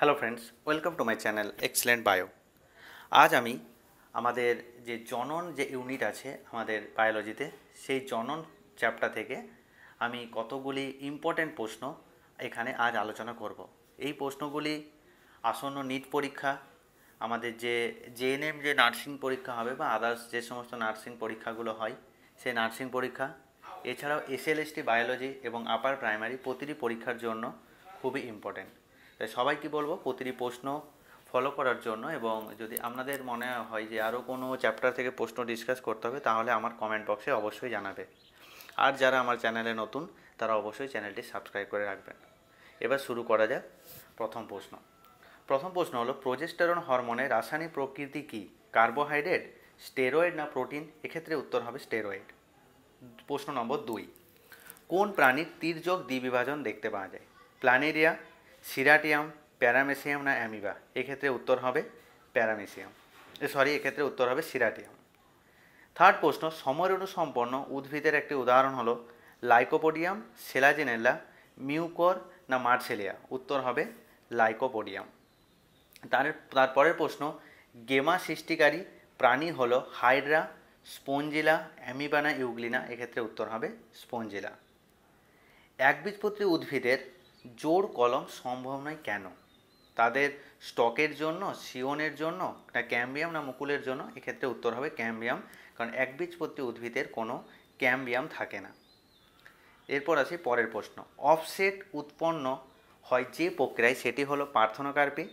hello friends welcome to my channel excellent bio আজ আমি আমাদের যে জনন যে ইউনিট আছে আমাদের বায়োলজিতে সেই জনন চ্যাপ্টার থেকে আমি কতগুলি ইম্পর্ট্যান্ট প্রশ্ন এখানে আজ আলোচনা করব এই প্রশ্নগুলি আসন্ন নিট পরীক্ষা আমাদের যে জেএনএম যে নার্সিং পরীক্ষা হবে বা আদার্স যে সমস্ত নার্সিং পরীক্ষাগুলো হয় সেই নার্সিং পরীক্ষা এছাড়াও এসএলএসটি বায়োলজি এবং আপার প্রাইমারি প্রতিটি পরীক্ষার জন্য খুবই ইম্পর্ট্যান্ট তাই সবাইকে বলবো প্রতিটি প্রশ্ন ফলো করার জন্য এবং যদি আপনাদের মনে হয় যে আরও কোনো চ্যাপ্টার থেকে প্রশ্ন ডিসকাস করতে হবে তাহলে আমার কমেন্ট বক্সে অবশ্যই জানাবে আর যারা আমার চ্যানেলে নতুন তারা অবশ্যই চ্যানেলটি সাবস্ক্রাইব করে রাখবেন এবার শুরু করা যাক প্রথম প্রশ্ন প্রথম প্রশ্ন হলো প্রোজেস্টেরন হরমোনের রাসায়নিক প্রকৃতি কি কার্বোহাইড্রেট স্টেরয়েড না প্রোটিন এক্ষেত্রে উত্তর হবে স্টেরয়েড প্রশ্ন নম্বর দুই কোন প্রাণীর তীর্যক দ্বিবিভাজন দেখতে পাওয়া যায় প্ল্যানেরিয়া সিরাটিয়াম প্যারামেসিয়াম না অ্যামিবা এক্ষেত্রে উত্তর হবে প্যারামেসিয়াম সরি এক্ষেত্রে উত্তর হবে সিরাটিয়াম থার্ড প্রশ্ন সমরেণু উদ্ভিদের একটি উদাহরণ হলো লাইকোপোডিয়াম সেলাজিনেলা মিউকর না মার্সেলিয়া উত্তর হবে লাইকোপোডিয়াম তার তারপরের প্রশ্ন গেমা সৃষ্টিকারী প্রাণী হলো হাইড্রা স্পঞ্জিলা অ্যামিবানা ইউগলিনা এক্ষেত্রে উত্তর হবে স্পঞ্জিলা একবীজপত্রী উদ্ভিদের জোর কলম সম্ভব নয় কেন তাদের স্টকের জন্য সিওনের জন্য না ক্যাম্বিয়াম না মুকুলের জন্য এক্ষেত্রে উত্তর হবে ক্যাম্বিয়াম কারণ একবীজপত্রী উদ্ভিদের কোনো ক্যাম্বিয়াম থাকে না এরপর আসি পরের প্রশ্ন অফসেট উৎপন্ন হয় যে প্রক্রিয়ায় সেটি হলো পার্থনকার্পি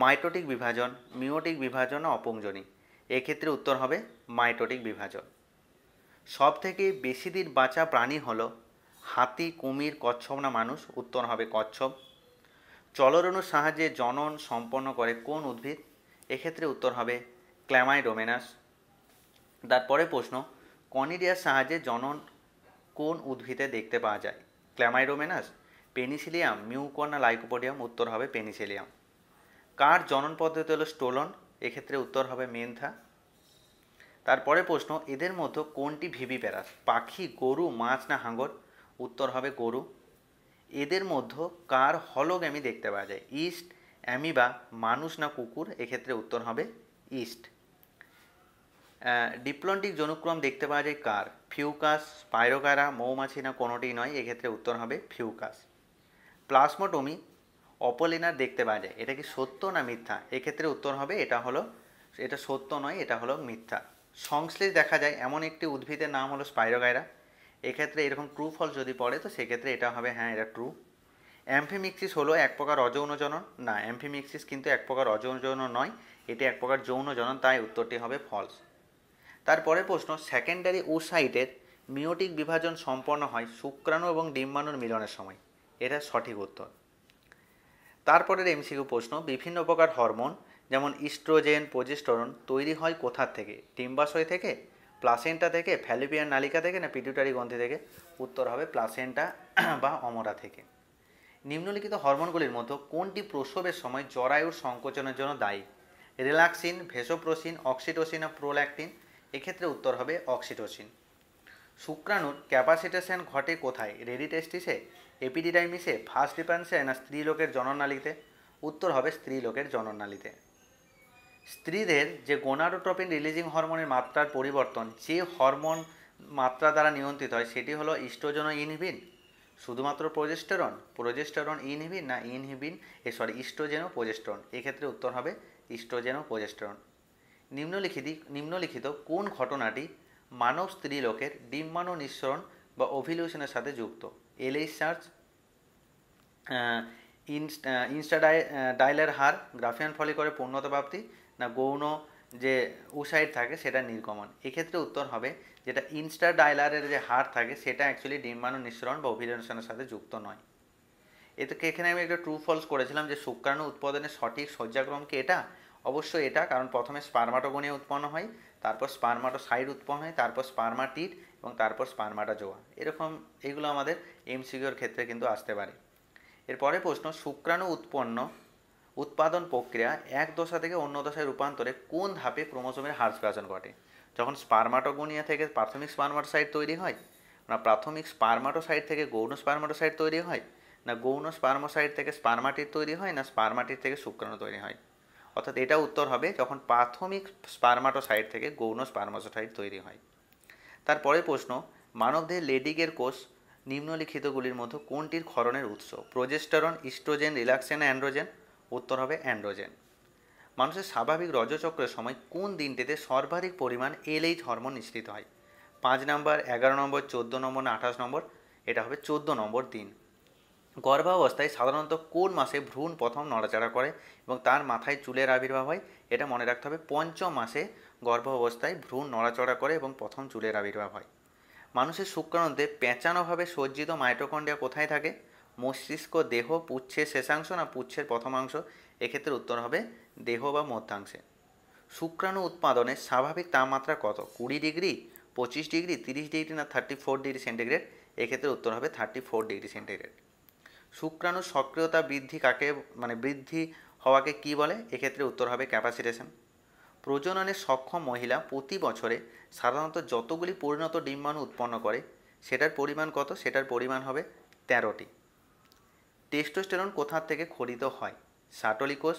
মাইটোটিক বিভাজন মিওটিক বিভাজন অপঞ্জনী এক্ষেত্রে উত্তর হবে মাইটোটিক বিভাজন সবথেকে বেশি দিন বাঁচা প্রাণী হলো হাতি কুমির কচ্ছপ না মানুষ উত্তর হবে কচ্ছপ চলরণুর সাহায্যে জনন সম্পন্ন করে কোন উদ্ভিদ এক্ষেত্রে উত্তর হবে ক্ল্যামাইডোমেনাস তারপরে প্রশ্ন কনিডিয়ার সাহায্যে জনন কোন উদ্ভিদে দেখতে পাওয়া যায় ক্ল্যামাইডোমেনাস পেনিসিলিয়াম মিউকন না লাইকোপোডিয়াম উত্তর হবে পেনিসিলিয়াম কার জনন পদ্ধতি হলো স্টোলন এক্ষেত্রে উত্তর হবে মেন্থা তারপরে প্রশ্ন এদের মধ্যে কোনটি প্যারাস পাখি গরু মাছ না হাঙ্গর উত্তর হবে গরু এদের মধ্যে কার আমি দেখতে পাওয়া যায় ইস্ট অ্যামিবা মানুষ না কুকুর এক্ষেত্রে উত্তর হবে ইস্ট ডিপ্লন্টিক জনুক্রম দেখতে পাওয়া যায় কার ফিউকাস স্পাইরোকারা মৌমাছি না কোনোটি নয় এক্ষেত্রে উত্তর হবে ফিউকাস প্লাসমোটমি অপলিনার দেখতে পাওয়া যায় এটা কি সত্য না মিথ্যা এক্ষেত্রে উত্তর হবে এটা হলো এটা সত্য নয় এটা হলো মিথ্যা সংশ্লেষ দেখা যায় এমন একটি উদ্ভিদের নাম হলো স্পাইরোগাইরা এক্ষেত্রে এরকম ট্রু ফলস যদি পড়ে তো সেক্ষেত্রে এটা হবে হ্যাঁ এটা ট্রু অ্যাম্ফিমিক্সিস হলো এক প্রকার অযৌন জনন না অ্যাম্ফিমিক্সিস কিন্তু এক প্রকার অযৌন জনন নয় এটি এক প্রকার যৌন জনন তাই উত্তরটি হবে ফলস তারপরে প্রশ্ন সেকেন্ডারি ওসাইটের মিওটিক বিভাজন সম্পন্ন হয় শুক্রাণু এবং ডিম্বাণুর মিলনের সময় এটা সঠিক উত্তর তারপরের এমসিকিউ প্রশ্ন বিভিন্ন প্রকার হরমোন যেমন ইস্ট্রোজেন প্রজেস্টরন তৈরি হয় কোথা থেকে ডিম্বাশয় থেকে প্লাসেন্টা থেকে ফ্যালোপিয়ান নালিকা থেকে না পিটুটারি গ্রন্থি থেকে উত্তর হবে প্লাসেন্টা বা অমরা থেকে নিম্নলিখিত হরমোনগুলির মধ্যে কোনটি প্রসবের সময় জরায়ুর সংকোচনের জন্য দায়ী রিলাক্সিন ভেসোপ্রোসিন অক্সিটোসিন ও প্রোল্যাক্টিন এক্ষেত্রে উত্তর হবে অক্সিটোসিন শুক্রাণুর ক্যাপাসিটেশন ঘটে কোথায় রেডি টেস্টিসে এপিডিডাইমিসে ফার্স্ট ডিপান্সে না স্ত্রীলোকের জননালীতে উত্তর হবে স্ত্রীলোকের জননালীতে স্ত্রীদের যে গোনাডোট্রপিন রিলিজিং হরমোনের মাত্রার পরিবর্তন যে হরমোন মাত্রা দ্বারা নিয়ন্ত্রিত হয় সেটি হলো ইস্ট্রোজন ইনহিবিন শুধুমাত্র প্রোজেস্টেরন প্রোজেস্টেরন ইনহিবিন না ইনহিবিন এ সরি ইস্ট্রোজেন ও প্রোজেস্টেরন এক্ষেত্রে উত্তর হবে ইস্ট্রোজেন ও প্রোজেস্টেরন নিম্নলিখিত নিম্নলিখিত কোন ঘটনাটি মানব স্ত্রী লোকের ডিম্বাণু নিঃসরণ বা ওভিলিউশনের সাথে যুক্ত এলএইচ সার্চ ইনস্টা ডাইলের হার গ্রাফিয়ান ফলে করে পূর্ণতা প্রাপ্তি না গৌণ যে উসাইড থাকে সেটা নির্গমন এক্ষেত্রে উত্তর হবে যেটা ইনস্টা ডাইলারের যে হার থাকে সেটা অ্যাকচুয়ালি ডিম্বাণু নিঃসরণ বা অভিজনশনের সাথে যুক্ত নয় এতে এখানে আমি একটা ট্রু ফলস করেছিলাম যে শুক্রাণু উৎপাদনের সঠিক শয্যাক্রমকে এটা অবশ্যই এটা কারণ প্রথমে স্পার্মাটোগোনিয়া উৎপন্ন হয় তারপর সাইড উৎপন্ন হয় তারপর স্পার্মাটিট এবং তারপর স্পার্মাটা জোয়া এরকম এগুলো আমাদের এমসিকিউর ক্ষেত্রে কিন্তু আসতে পারে এরপরে প্রশ্ন শুক্রাণু উৎপন্ন উৎপাদন প্রক্রিয়া এক দশা থেকে অন্য দশায় রূপান্তরে কোন ধাপে ক্রোমোজোমের হার্স বিভাজন ঘটে যখন স্পার্মাটোগোনিয়া থেকে প্রাথমিক স্পার্মাটোসাইট তৈরি হয় না প্রাথমিক স্পার্মাটোসাইট থেকে গৌণ স্পার্মাটোসাইট তৈরি হয় না গৌণ স্পার্মোসাইট থেকে স্পার্মাটির তৈরি হয় না স্পার্মাটির থেকে শুক্রাণু তৈরি হয় অর্থাৎ এটা উত্তর হবে যখন প্রাথমিক স্পার্মাটোসাইট থেকে গৌণ স্পার্মোসাইট তৈরি হয় তারপরে প্রশ্ন মানবদেহের লেডিগের কোষ নিম্নলিখিতগুলির মধ্যে কোনটির ক্ষরণের উৎস প্রজেস্টারন ইস্ট্রোজেন রিলাক্সেন অ্যান্ড্রোজেন উত্তর হবে অ্যান্ড্রোজেন মানুষের স্বাভাবিক রজচক্রের সময় কোন দিনটিতে সর্বাধিক পরিমাণ এলএইচ হরমোন নিঃসৃত হয় পাঁচ নম্বর এগারো নম্বর চোদ্দো নম্বর না আঠাশ নম্বর এটা হবে চোদ্দো নম্বর দিন গর্ভাবস্থায় সাধারণত কোন মাসে ভ্রূণ প্রথম নড়াচড়া করে এবং তার মাথায় চুলের আবির্ভাব হয় এটা মনে রাখতে হবে পঞ্চম মাসে গর্ভাবস্থায় ভ্রূণ নড়াচড়া করে এবং প্রথম চুলের আবির্ভাব হয় মানুষের শুক্রাণুতে পেঁচানোভাবে সজ্জিত মাইটোকন্ড্রিয়া কোথায় থাকে মস্তিষ্ক দেহ পুচ্ছের শেষাংশ না পুচ্ছের প্রথমাংশ এক্ষেত্রে উত্তর হবে দেহ বা মধ্যাংশে শুক্রাণু উৎপাদনে স্বাভাবিক তাপমাত্রা কত কুড়ি ডিগ্রি পঁচিশ ডিগ্রি তিরিশ ডিগ্রি না থার্টি ফোর ডিগ্রি সেন্টিগ্রেড এক্ষেত্রে উত্তর হবে থার্টি ফোর ডিগ্রি সেন্টিগ্রেড শুক্রাণু সক্রিয়তা বৃদ্ধি কাকে মানে বৃদ্ধি হওয়াকে কি বলে এক্ষেত্রে উত্তর হবে ক্যাপাসিটেশন প্রজননে সক্ষম মহিলা প্রতি বছরে সাধারণত যতগুলি পরিণত ডিম্বাণু উৎপন্ন করে সেটার পরিমাণ কত সেটার পরিমাণ হবে তেরোটি টেস্টোস্টেরন কোথার থেকে খরিত হয় সাটলি কোষ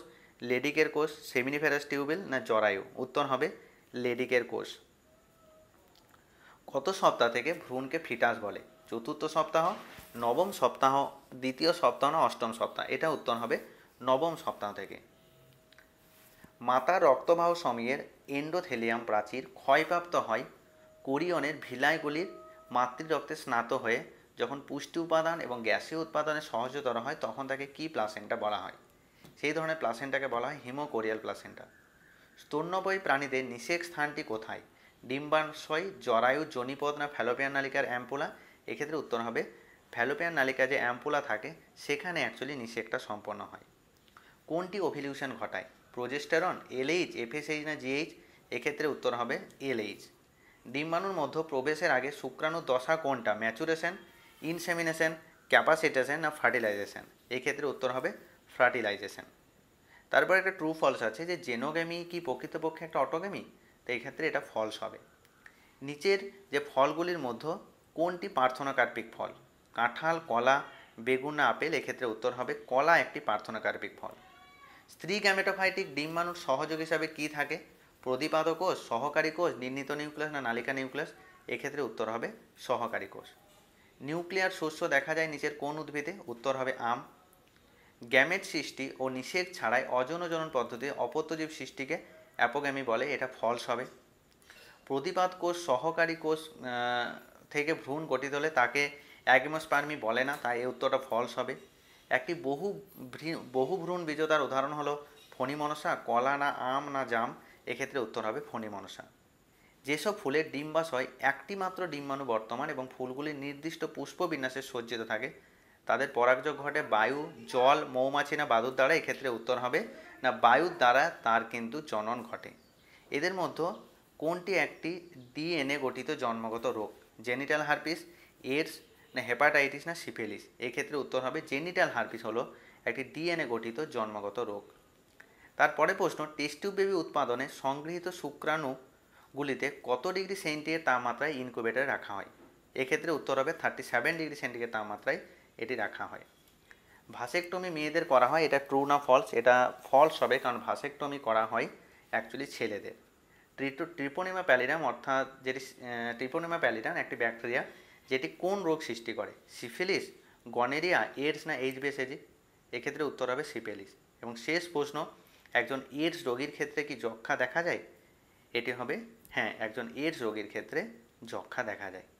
লেডিকের কোষ সেমিনিফেরাস টিউবেল না জরায়ু উত্তর হবে লেডিকের কোষ কত সপ্তাহ থেকে ভ্রূণকে ফিটাস বলে চতুর্থ সপ্তাহ নবম সপ্তাহ দ্বিতীয় সপ্তাহ না অষ্টম সপ্তাহ এটা উত্তর হবে নবম সপ্তাহ থেকে মাতা রক্তবাহ সমীয়ের এন্ডোথেলিয়াম প্রাচীর ক্ষয়প্রাপ্ত হয় কোরিয়নের ভিলাইগুলির মাতৃরক্তে স্নাত হয়ে যখন পুষ্টি উপাদান এবং গ্যাসীয় উৎপাদনে সহজতর হয় তখন তাকে কি প্লাসেন্টা বলা হয় সেই ধরনের প্লাসেন্টাকে বলা হয় হিমোকোরিয়াল প্লাসেন্টা স্তন্যবয়ী প্রাণীদের নিষেক স্থানটি কোথায় ডিম্বাশয় জরায়ু জনিপদ না ফ্যালোপিয়ান নালিকার অ্যাম্পুলা এক্ষেত্রে উত্তর হবে ফ্যালোপিয়ান নালিকা যে অ্যাম্পুলা থাকে সেখানে অ্যাকচুয়ালি নিষেকটা সম্পন্ন হয় কোনটি ওভিলিউশন ঘটায় প্রোজেস্টেরন এলএইচ এফএসএইচ না জিএইচ এক্ষেত্রে উত্তর হবে এলএইচ ডিম্বাণুর মধ্য প্রবেশের আগে শুক্রাণু দশা কোনটা ম্যাচুরেশন ইনসেমিনেশন ক্যাপাসিটেশন না ফার্টিলাইজেশন এক্ষেত্রে উত্তর হবে ফার্টিলাইজেশন তারপর একটা ট্রু ফলস আছে যে জেনোগ্যামি কি প্রকৃতপক্ষে একটা অটোগেমি তো এক্ষেত্রে এটা ফলস হবে নিচের যে ফলগুলির মধ্য কোনটি পার্থনাকার্পিক ফল কাঁঠাল কলা বেগুন না আপেল এক্ষেত্রে উত্তর হবে কলা একটি পার্থনাকার্পিক ফল স্ত্রী গ্যামেটোফাইটিক ডিম্বাণুর সহযোগ হিসাবে কি থাকে প্রদীপাত কোষ সহকারী কোষ নির্ণীত নিউক্লিয়াস না নালিকা নিউক্লিয়াস এক্ষেত্রে উত্তর হবে সহকারী কোষ নিউক্লিয়ার শস্য দেখা যায় নিচের কোন উদ্ভিদে উত্তর হবে আম গ্যামেট সৃষ্টি ও নিষেধ ছাড়াই অজনজনন পদ্ধতি অপত্যজীব সৃষ্টিকে অ্যাপোগ্যামি বলে এটা ফলস হবে প্রতিপাত কোষ সহকারী কোষ থেকে ভ্রূণ গঠিত হলে তাকে অ্যাগমোস্পার্মি বলে না তাই এই উত্তরটা ফলস হবে একটি বহু ভ্রূণ বীজতার উদাহরণ হলো ফণি মনসা কলা না আম না জাম এক্ষেত্রে উত্তর হবে ফণি মনসা যেসব ফুলের ডিম্বাস হয় একটি মাত্র ডিম্বাণু বর্তমান এবং ফুলগুলি নির্দিষ্ট পুষ্পবিন্যাসে সজ্জিত থাকে তাদের পরাগযোগ ঘটে বায়ু জল মৌমাছি না বাদুর দ্বারা এক্ষেত্রে উত্তর হবে না বায়ুর দ্বারা তার কিন্তু জনন ঘটে এদের মধ্যে কোনটি একটি ডিএনএ গঠিত জন্মগত রোগ জেনিটাল হার্পিস এডস না হেপাটাইটিস না সিফিলিস এক্ষেত্রে উত্তর হবে জেনিটাল হার্পিস হলো একটি ডিএনএ গঠিত জন্মগত রোগ তারপরে প্রশ্ন টেস্টিউ বেবি উৎপাদনে সংগৃহীত শুক্রাণুগুলিতে কত ডিগ্রি সেন্টিগ্রেড তাপমাত্রায় ইনকুবেটারে রাখা হয় এক্ষেত্রে উত্তর হবে থার্টি সেভেন ডিগ্রি সেন্টিগ্রেড তাপমাত্রায় এটি রাখা হয় ভাসেকটমি মেয়েদের করা হয় এটা ট্রু না ফলস এটা ফলস হবে কারণ ভাসেকটমি করা হয় অ্যাকচুয়ালি ছেলেদের ট্রিটো ট্রিপোনিমা প্যালিরাম অর্থাৎ যেটি ট্রিপোনিমা প্যালিরাম একটি ব্যাকটেরিয়া যেটি কোন রোগ সৃষ্টি করে সিফিলিস গনেরিয়া এডস না এইচবিএস এজি এক্ষেত্রে উত্তর হবে সিফিলিস এবং শেষ প্রশ্ন একজন এডস রোগীর ক্ষেত্রে কি যক্ষা দেখা যায় এটি হবে হ্যাঁ একজন এডস রোগীর ক্ষেত্রে যক্ষা দেখা যায়